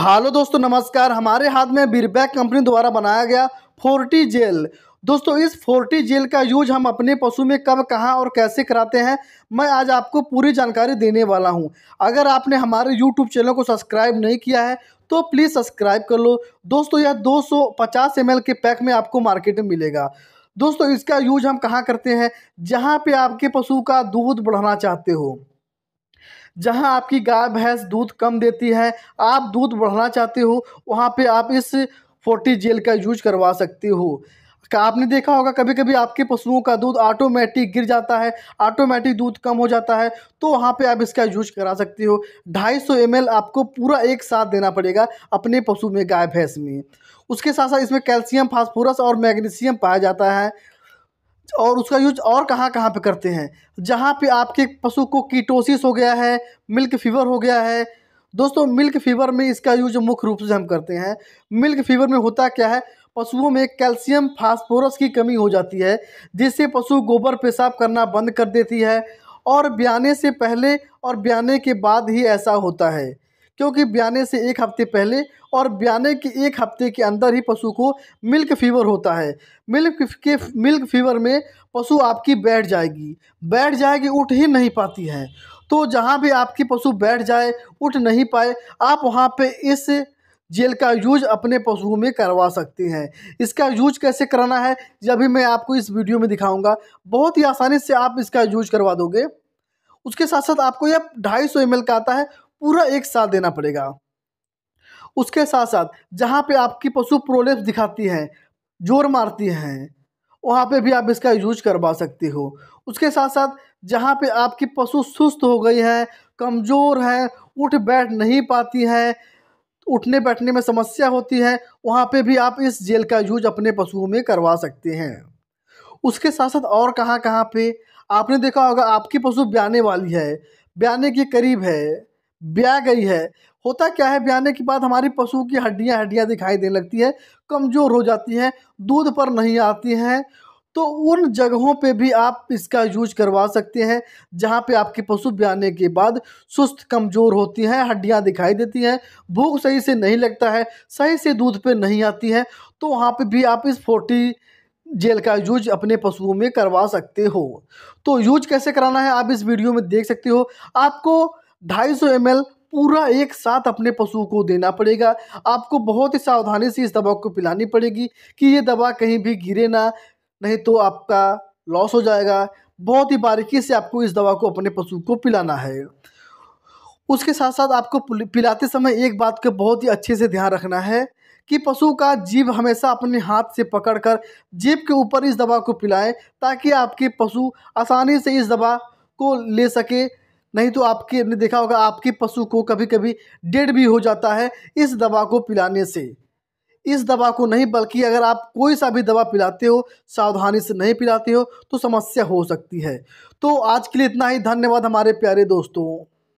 hello दोस्तों नमस्कार हमारे हाथ में बीरबैक कंपनी द्वारा बनाया गया फोर्टी जेल दोस्तों इस फोर्टी जेल का यूज हम अपने पशु में कब कहाँ और कैसे कराते हैं मैं आज आपको पूरी जानकारी देने वाला हूं अगर आपने हमारे यूट्यूब चैनल को सब्सक्राइब नहीं किया है तो प्लीज़ सब्सक्राइब कर लो दोस्तों यह 250 सौ के पैक में आपको मार्केट में मिलेगा दोस्तों इसका यूज हम कहाँ करते हैं जहाँ पर आपके पशु का दूध बढ़ाना चाहते हो जहां आपकी गाय भैंस दूध कम देती है आप दूध बढ़ाना चाहते हो वहां पे आप इस फोर्टी जेल का यूज करवा सकते हो आपने देखा होगा कभी कभी आपके पशुओं का दूध ऑटोमेटिक गिर जाता है ऑटोमेटिक दूध कम हो जाता है तो वहाँ पे आप इसका यूज करा सकते हो 250 सौ आपको पूरा एक साथ देना पड़ेगा अपने पशु में गाय भैंस में उसके साथ साथ इसमें कैल्शियम फास्फोरस और मैग्नीशियम पाया जाता है और उसका यूज और कहाँ कहाँ पे करते हैं जहाँ पे आपके पशु को कीटोसिस हो गया है मिल्क फीवर हो गया है दोस्तों मिल्क फीवर में इसका यूज मुख्य रूप से हम करते हैं मिल्क फीवर में होता क्या है पशुओं में कैल्शियम फास्फोरस की कमी हो जाती है जिससे पशु गोबर पेशाब करना बंद कर देती है और ब्याने से पहले और ब्याने के बाद ही ऐसा होता है क्योंकि ब्याने से एक हफ्ते पहले और ब्याने के एक हफ्ते के अंदर ही पशु को मिल्क फीवर होता है मिल्क के मिल्क फीवर में पशु आपकी बैठ जाएगी बैठ जाएगी उठ ही नहीं पाती है तो जहाँ भी आपकी पशु बैठ जाए उठ नहीं पाए आप वहाँ पे इस जेल का यूज अपने पशुओं में करवा सकते हैं इसका यूज कैसे कराना है ये अभी मैं आपको इस वीडियो में दिखाऊंगा बहुत ही आसानी से आप इसका यूज करवा दोगे उसके साथ साथ आपको यह ढाई सौ का आता है पूरा एक साल देना पड़ेगा उसके साथ साथ जहाँ पे आपकी पशु प्रोलेप्स दिखाती है जोर मारती हैं वहाँ पे भी आप इसका यूज करवा सकते हो उसके साथ साथ जहाँ पे आपकी पशु सुस्त हो गई है कमज़ोर है उठ बैठ नहीं पाती है उठने बैठने में समस्या होती है वहाँ पे भी आप इस जेल का यूज अपने पशुओं में करवा सकते हैं उसके साथ साथ और कहाँ कहाँ पे आपने देखा होगा आपकी पशु ब्याने वाली है ब्याने के करीब है ब्या गई है होता क्या है ब्याने के बाद हमारी पशु की हड्डियां हड्डियां दिखाई देने लगती है कमज़ोर हो जाती हैं दूध पर नहीं आती हैं तो उन जगहों पे भी आप इसका यूज करवा सकते हैं जहाँ पे आपके पशु ब्याने के बाद सुस्त कमज़ोर होती हैं हड्डियाँ दिखाई देती हैं भूख सही से नहीं लगता है सही से दूध पे नहीं आती है तो वहाँ पे भी आप इस फोर्टी जेल का यूज अपने पशुओं में करवा सकते हो तो यूज कैसे कराना है आप इस वीडियो में देख सकते हो आपको ढाई सौ पूरा एक साथ अपने पशु को देना पड़ेगा आपको बहुत ही सावधानी से इस दवा को पिलानी पड़ेगी कि ये दवा कहीं भी गिरे ना नहीं तो आपका लॉस हो जाएगा बहुत ही बारीकी से आपको इस दवा को अपने पशु को पिलाना है उसके साथ साथ आपको पिलाते समय एक बात का बहुत ही अच्छे से ध्यान रखना है कि पशु का जीव हमेशा अपने हाथ से पकड़कर जीप के ऊपर इस दवा को पिलाएं ताकि आपके पशु आसानी से इस दवा को ले सके नहीं तो आपके आपने देखा होगा आपके पशु को कभी कभी डेड भी हो जाता है इस दवा को पिलाने से इस दवा को नहीं बल्कि अगर आप कोई सा भी दवा पिलाते हो सावधानी से नहीं पिलाते हो तो समस्या हो सकती है तो आज के लिए इतना ही धन्यवाद हमारे प्यारे दोस्तों